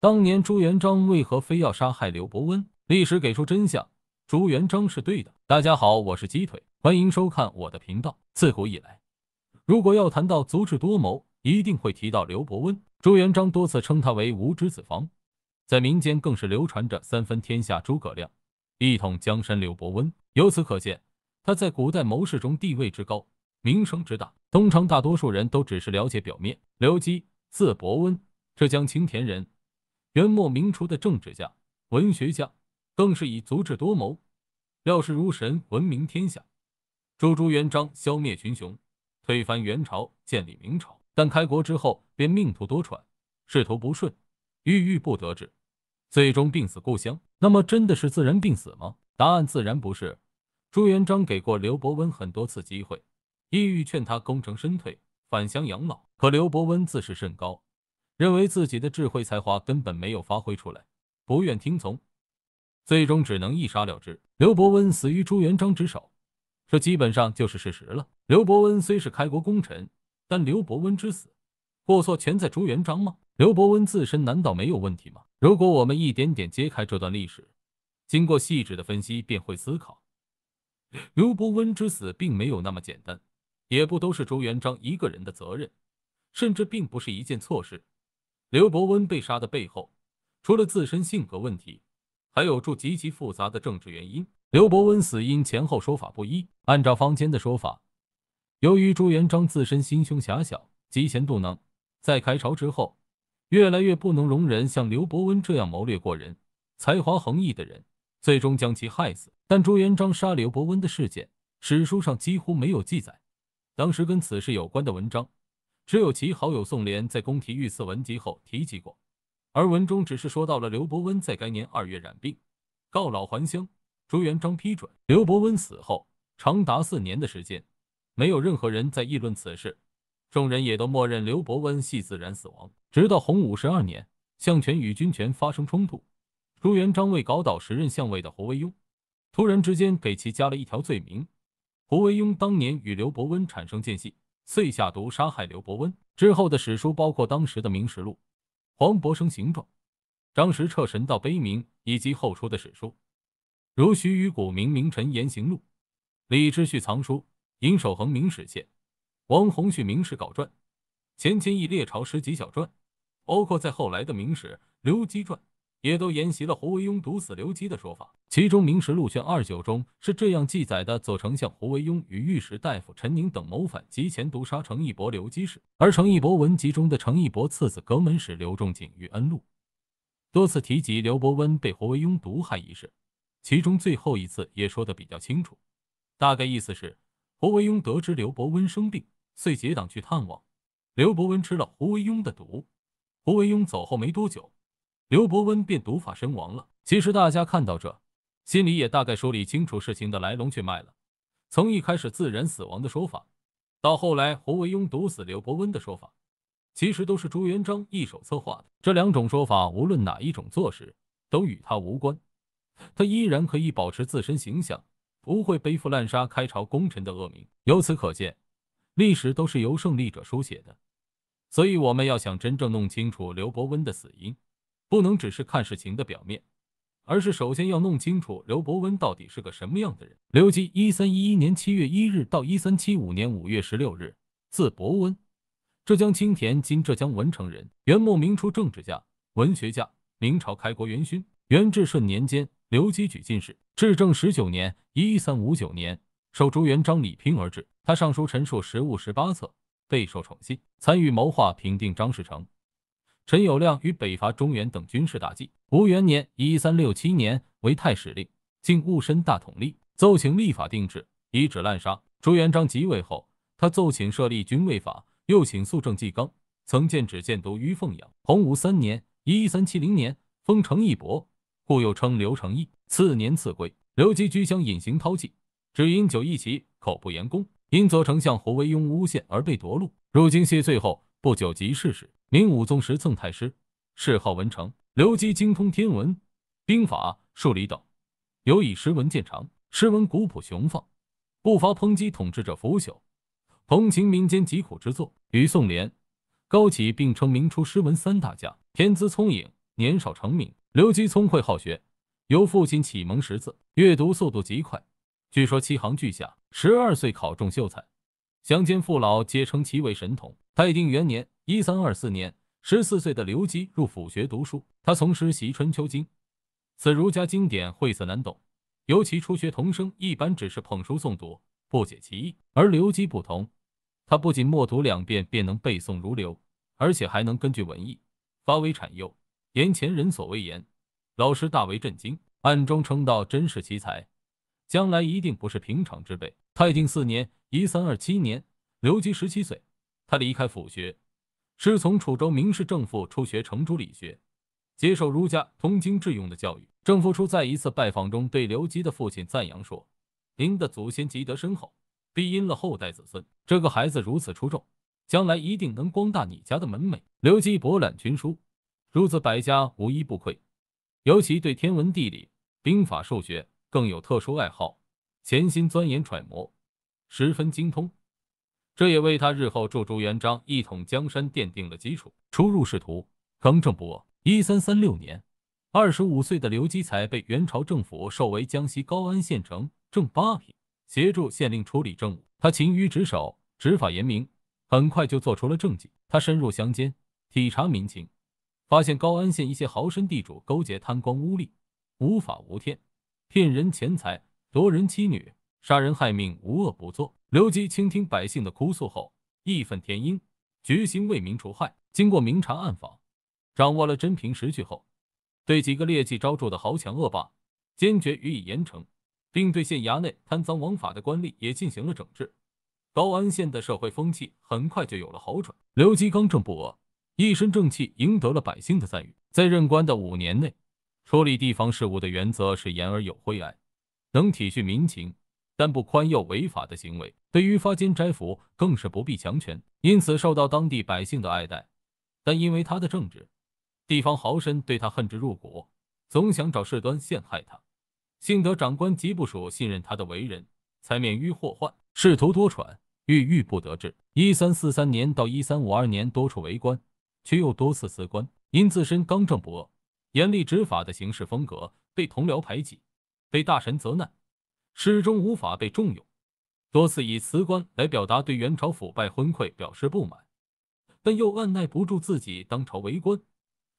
当年朱元璋为何非要杀害刘伯温？历史给出真相，朱元璋是对的。大家好，我是鸡腿，欢迎收看我的频道。自古以来，如果要谈到足智多谋，一定会提到刘伯温。朱元璋多次称他为“无知子房”，在民间更是流传着“三分天下诸葛亮，一统江山刘伯温”。由此可见，他在古代谋士中地位之高，名声之大。通常大多数人都只是了解表面。刘基，字伯温，浙江青田人。元末明初的政治家、文学家，更是以足智多谋、料事如神闻名天下，助朱元璋消灭群雄，推翻元朝，建立明朝。但开国之后，便命途多舛，仕途不顺，郁郁不得志，最终病死故乡。那么，真的是自然病死吗？答案自然不是。朱元璋给过刘伯温很多次机会，意欲劝他功成身退，返乡养老，可刘伯温自视甚高。认为自己的智慧才华根本没有发挥出来，不愿听从，最终只能一杀了之。刘伯温死于朱元璋之手，这基本上就是事实了。刘伯温虽是开国功臣，但刘伯温之死过错全在朱元璋吗？刘伯温自身难道没有问题吗？如果我们一点点揭开这段历史，经过细致的分析，便会思考，刘伯温之死并没有那么简单，也不都是朱元璋一个人的责任，甚至并不是一件错事。刘伯温被杀的背后，除了自身性格问题，还有著极其复杂的政治原因。刘伯温死因前后说法不一。按照坊间的说法，由于朱元璋自身心胸狭小、嫉贤妒能，在开朝之后，越来越不能容忍像刘伯温这样谋略过人、才华横溢的人，最终将其害死。但朱元璋杀刘伯温的事件，史书上几乎没有记载。当时跟此事有关的文章。只有其好友宋濂在《宫题御赐文集》后提及过，而文中只是说到了刘伯温在该年二月染病，告老还乡。朱元璋批准刘伯温死后长达四年的时间，没有任何人在议论此事，众人也都默认刘伯温系自然死亡。直到洪武十二年，相权与军权发生冲突，朱元璋为搞倒时任相位的胡惟庸，突然之间给其加了一条罪名：胡惟庸当年与刘伯温产生间隙。遂下毒杀害刘伯温之后的史书，包括当时的《明实录》、黄伯升行状、张时彻神道碑铭，以及后出的史书，如徐雨古明名臣言行录》、李之旭藏书、尹守衡《明史鉴》、王洪旭《明史稿传》、钱谦益《列朝诗集小传》，包括在后来的《明史》刘基传。也都沿袭了胡惟庸毒死刘基的说法。其中《明史·录卷二九》中是这样记载的：左丞相胡惟庸与御史大夫陈宁等谋反，及前毒杀程义伯、刘基时。而程义伯文集中的程义伯次子阁门使刘仲景与恩禄，多次提及刘伯温被胡惟庸毒害一事，其中最后一次也说的比较清楚，大概意思是：胡惟庸得知刘伯温生病，遂结党去探望。刘伯温吃了胡惟庸的毒，胡惟庸走后没多久。刘伯温便毒发身亡了。其实大家看到这，心里也大概梳理清楚事情的来龙去脉了。从一开始自然死亡的说法，到后来胡惟庸毒死刘伯温的说法，其实都是朱元璋一手策划的。这两种说法，无论哪一种做实，都与他无关。他依然可以保持自身形象，不会背负滥杀开朝功臣的恶名。由此可见，历史都是由胜利者书写的。所以，我们要想真正弄清楚刘伯温的死因。不能只是看事情的表面，而是首先要弄清楚刘伯温到底是个什么样的人。刘基（一三一一年七月一日到一三七五年五月十六日），字伯温，浙江青田（今浙江文成）人，元末明初政治家、文学家，明朝开国元勋。元至顺年间，刘基举进士，至正十九年（一三五九年）受朱元璋礼聘而至。他上书陈述实务十八策，备受宠信，参与谋划平定张士诚。陈友谅与北伐中原等军事大计。吴元年（一三六七年），为太史令，竟误身大统立，奏请立法定制，以止滥杀。朱元璋即位后，他奏请设立军卫法，又请肃政纪纲，曾建旨建都于凤阳。洪武三年（一三七零年），封成义伯，故又称刘成义。次年赐归，刘基居乡隐形饕餮，只因酒一棋，口不言功。因左丞相胡惟庸诬陷而被夺禄。入京谢罪后。不久即逝世。明武宗时赠太师，谥号文成。刘基精通天文、兵法、数理等，尤以诗文见长。诗文古朴雄放，不乏抨击统治者腐朽、同情民间疾苦之作。与宋濂、高启并称明初诗文三大家。天资聪颖，年少成名。刘基聪慧好学，由父亲启蒙识字，阅读速度极快，据说七行俱下。十二岁考中秀才，乡间父老皆称其为神童。泰定元年（一三二四年），十四岁的刘基入府学读书。他从师习《春秋经》，此儒家经典晦涩难懂，尤其初学童生一般只是捧书诵读，不解其意。而刘基不同，他不仅默读两遍便能背诵如流，而且还能根据文意发微阐幽，言前人所未言。老师大为震惊，暗中称道：“真是奇才，将来一定不是平常之辈。”泰定四年（一三二七年），刘基十七岁。他离开府学，师从楚州名士郑父初学程朱理学，接受儒家通经致用的教育。郑复初在一次拜访中对刘基的父亲赞扬说：“您的祖先积德深厚，必荫了后代子孙。这个孩子如此出众，将来一定能光大你家的门楣。”刘基博览群书，诸子百家无一不愧，尤其对天文地理、兵法、数学更有特殊爱好，潜心钻研揣摩，十分精通。这也为他日后助朱元璋一统江山奠定了基础。初入仕途，刚正不阿。一三三六年，二十五岁的刘基才被元朝政府授为江西高安县城正八品，协助县令处理政务。他勤于职守，执法严明，很快就做出了政绩。他深入乡间，体察民情，发现高安县一些豪绅地主勾结贪官污吏，无法无天，骗人钱财，夺人妻女，杀人害命，无恶不作。刘基倾听百姓的哭诉后，义愤填膺，决心为民除害。经过明察暗访，掌握了真凭实据后，对几个劣迹昭著的豪强恶霸坚决予以严惩，并对县衙内贪赃枉法的官吏也进行了整治。高安县的社会风气很快就有了好转。刘基刚正不阿，一身正气，赢得了百姓的赞誉。在任官的五年内，处理地方事务的原则是严而有惠爱，能体恤民情。但不宽宥违法的行为，对于发金摘府更是不必强权，因此受到当地百姓的爱戴。但因为他的正直，地方豪绅对他恨之入骨，总想找事端陷害他。幸得长官及部署信任他的为人，才免于祸患。仕途多舛，郁郁不得志。一三四三年到一三五二年多处为官，却又多次辞官。因自身刚正不阿、严厉执法的行事风格，被同僚排挤，被大臣责难。始终无法被重用，多次以辞官来表达对元朝腐败昏聩表示不满，但又按耐不住自己当朝为官、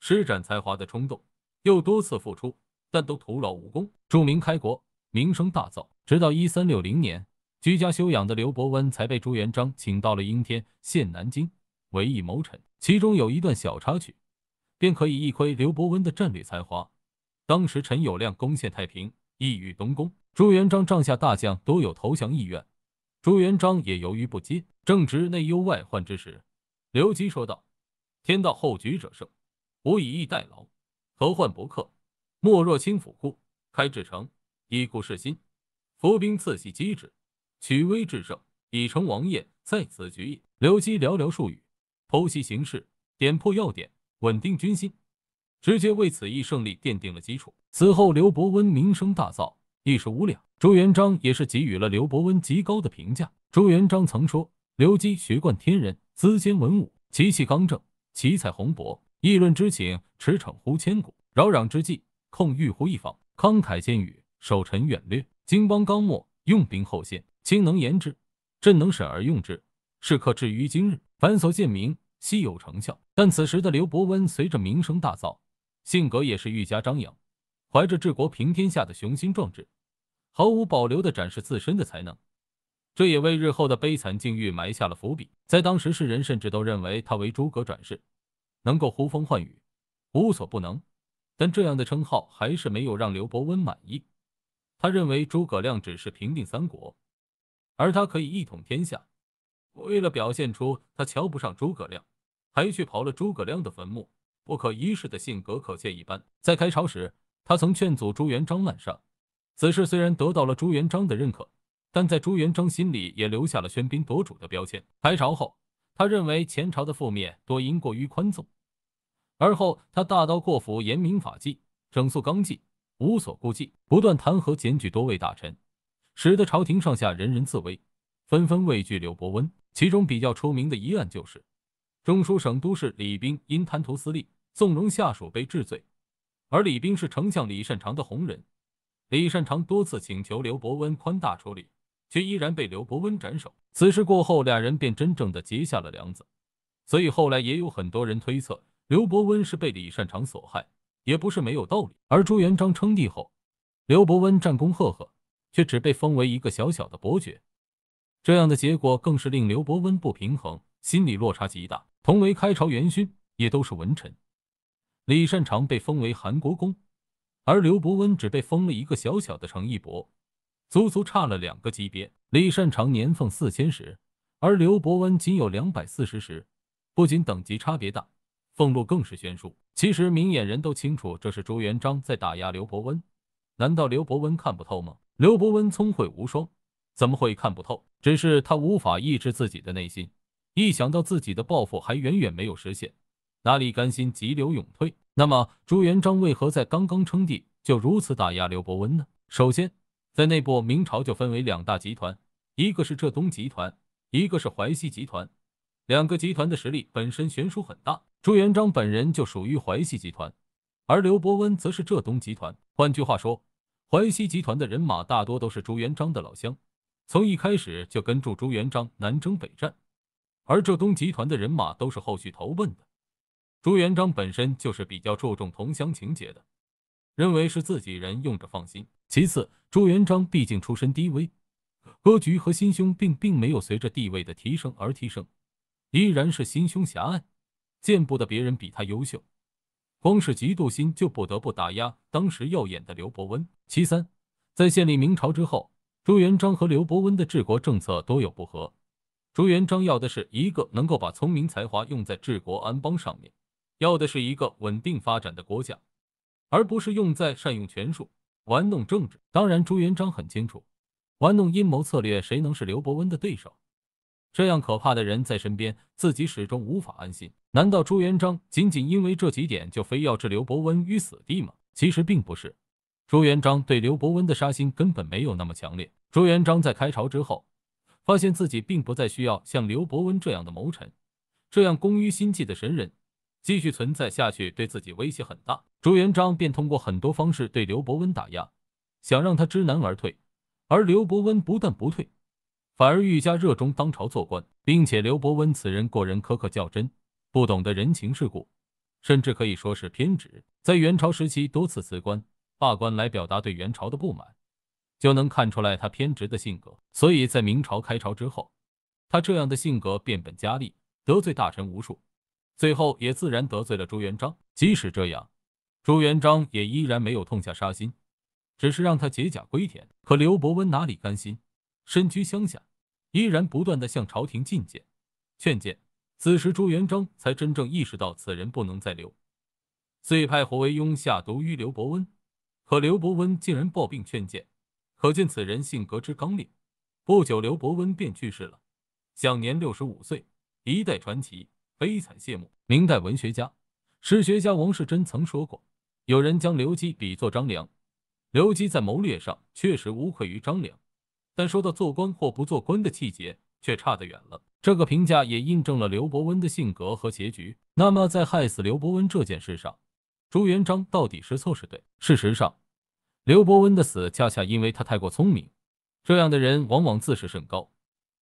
施展才华的冲动，又多次复出，但都徒劳无功。著名开国，名声大噪。直到一三六零年，居家休养的刘伯温才被朱元璋请到了应天，现南京，为一谋臣。其中有一段小插曲，便可以一窥刘伯温的战略才华。当时陈友谅攻陷太平，意欲东宫。朱元璋帐下大将多有投降意愿，朱元璋也犹豫不决。正值内忧外患之时，刘基说道：“天道厚举者胜，吾以逸待劳，何患不克？莫若轻府库，开治城，以固士心，伏兵自隙击之，取威制胜，以成王业，在此举也。”刘基寥寥数语，剖析形势，点破要点，稳定军心，直接为此役胜利奠定了基础。此后，刘伯温名声大噪。一十五两，朱元璋也是给予了刘伯温极高的评价。朱元璋曾说：“刘基学贯天人，资兼文武，其气刚正，其才宏博，议论之情，驰骋乎千古，扰攘之际控御乎一方，慷慨兼语，守臣远略，经邦纲末，用兵后先，卿能言之，朕能审而用之，是可至于今日。凡所见明，悉有成效。”但此时的刘伯温随着名声大噪，性格也是愈加张扬。怀着治国平天下的雄心壮志，毫无保留的展示自身的才能，这也为日后的悲惨境遇埋下了伏笔。在当时，世人甚至都认为他为诸葛转世，能够呼风唤雨，无所不能。但这样的称号还是没有让刘伯温满意。他认为诸葛亮只是平定三国，而他可以一统天下。为了表现出他瞧不上诸葛亮，还去刨了诸葛亮的坟墓。不可一世的性格可见一斑。在开朝时。他曾劝阻朱元璋滥杀，此事虽然得到了朱元璋的认可，但在朱元璋心里也留下了喧宾夺主的标签。开朝后，他认为前朝的覆灭多因过于宽纵，而后他大刀阔斧，严明法纪，整肃纲纪，无所顾忌，不断弹劾检举多位大臣，使得朝廷上下人人自危，纷纷畏惧刘伯温。其中比较出名的一案就是，中书省都事李冰因贪图私利，纵容下属被治罪。而李斌是丞相李善长的红人，李善长多次请求刘伯温宽大处理，却依然被刘伯温斩首。此事过后，俩人便真正的结下了梁子，所以后来也有很多人推测刘伯温是被李善长所害，也不是没有道理。而朱元璋称帝后，刘伯温战功赫赫，却只被封为一个小小的伯爵，这样的结果更是令刘伯温不平衡，心理落差极大。同为开朝元勋，也都是文臣。李善长被封为韩国公，而刘伯温只被封了一个小小的程义伯，足足差了两个级别。李善长年俸四千石，而刘伯温仅有两百四十石，不仅等级差别大，俸禄更是悬殊。其实明眼人都清楚，这是朱元璋在打压刘伯温。难道刘伯温看不透吗？刘伯温聪慧无双，怎么会看不透？只是他无法抑制自己的内心，一想到自己的抱负还远远没有实现。哪里甘心急流勇退？那么朱元璋为何在刚刚称帝就如此打压刘伯温呢？首先，在内部，明朝就分为两大集团，一个是浙东集团，一个是淮西集团。两个集团的实力本身悬殊很大。朱元璋本人就属于淮西集团，而刘伯温则是浙东集团。换句话说，淮西集团的人马大多都是朱元璋的老乡，从一开始就跟住朱元璋南征北战，而浙东集团的人马都是后续投奔的。朱元璋本身就是比较注重同乡情结的，认为是自己人用着放心。其次，朱元璋毕竟出身低微，格局和心胸并并没有随着地位的提升而提升，依然是心胸狭隘，见不得别人比他优秀。光是嫉妒心就不得不打压当时耀眼的刘伯温。其三，在建立明朝之后，朱元璋和刘伯温的治国政策多有不合。朱元璋要的是一个能够把聪明才华用在治国安邦上面。要的是一个稳定发展的国家，而不是用在善用权术玩弄政治。当然，朱元璋很清楚，玩弄阴谋策略，谁能是刘伯温的对手？这样可怕的人在身边，自己始终无法安心。难道朱元璋仅仅因为这几点就非要置刘伯温于死地吗？其实并不是，朱元璋对刘伯温的杀心根本没有那么强烈。朱元璋在开朝之后，发现自己并不再需要像刘伯温这样的谋臣，这样工于心计的神人。继续存在下去，对自己威胁很大。朱元璋便通过很多方式对刘伯温打压，想让他知难而退。而刘伯温不但不退，反而愈加热衷当朝做官，并且刘伯温此人过人苛刻较真，不懂得人情世故，甚至可以说是偏执。在元朝时期多次辞官罢官来表达对元朝的不满，就能看出来他偏执的性格。所以在明朝开朝之后，他这样的性格变本加厉，得罪大臣无数。最后也自然得罪了朱元璋。即使这样，朱元璋也依然没有痛下杀心，只是让他解甲归田。可刘伯温哪里甘心？身居乡下，依然不断的向朝廷进谏劝谏。此时朱元璋才真正意识到此人不能再留，遂派胡惟庸下毒于刘伯温。可刘伯温竟然抱病劝谏，可见此人性格之刚烈。不久，刘伯温便去世了，享年六十五岁，一代传奇。悲惨谢幕。明代文学家、史学家王世贞曾说过：“有人将刘基比作张良，刘基在谋略上确实无愧于张良，但说到做官或不做官的气节，却差得远了。”这个评价也印证了刘伯温的性格和结局。那么，在害死刘伯温这件事上，朱元璋到底是错是对？事实上，刘伯温的死恰恰因为他太过聪明，这样的人往往自视甚高，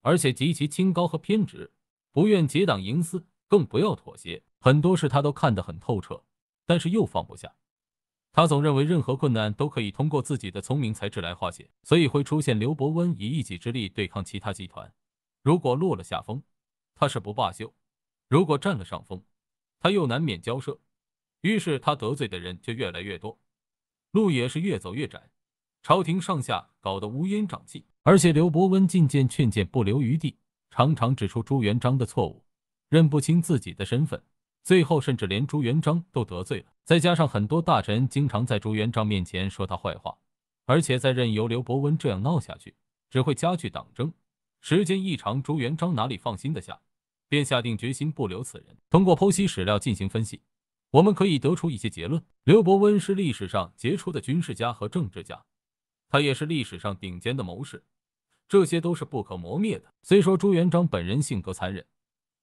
而且极其清高和偏执，不愿结党营私。更不要妥协，很多事他都看得很透彻，但是又放不下。他总认为任何困难都可以通过自己的聪明才智来化解，所以会出现刘伯温以一己之力对抗其他集团。如果落了下风，他是不罢休；如果占了上风，他又难免交涉。于是他得罪的人就越来越多，路也是越走越窄，朝廷上下搞得乌烟瘴气。而且刘伯温进谏劝谏不留余地，常常指出朱元璋的错误。认不清自己的身份，最后甚至连朱元璋都得罪了。再加上很多大臣经常在朱元璋面前说他坏话，而且再任由刘伯温这样闹下去，只会加剧党争。时间一长，朱元璋哪里放心得下，便下定决心不留此人。通过剖析史料进行分析，我们可以得出一些结论：刘伯温是历史上杰出的军事家和政治家，他也是历史上顶尖的谋士，这些都是不可磨灭的。虽说朱元璋本人性格残忍。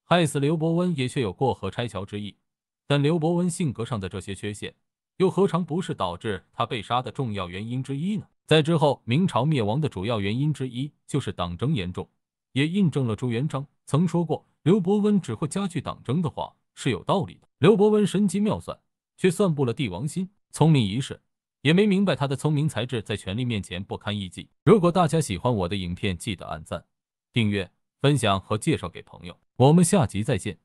害死刘伯温也确有过河拆桥之意，但刘伯温性格上的这些缺陷，又何尝不是导致他被杀的重要原因之一呢？在之后，明朝灭亡的主要原因之一就是党争严重，也印证了朱元璋曾说过“刘伯温只会加剧党争”的话是有道理的。刘伯温神机妙算，却算不了帝王心；聪明一世，也没明白他的聪明才智在权力面前不堪一击。如果大家喜欢我的影片，记得按赞、订阅。分享和介绍给朋友，我们下集再见。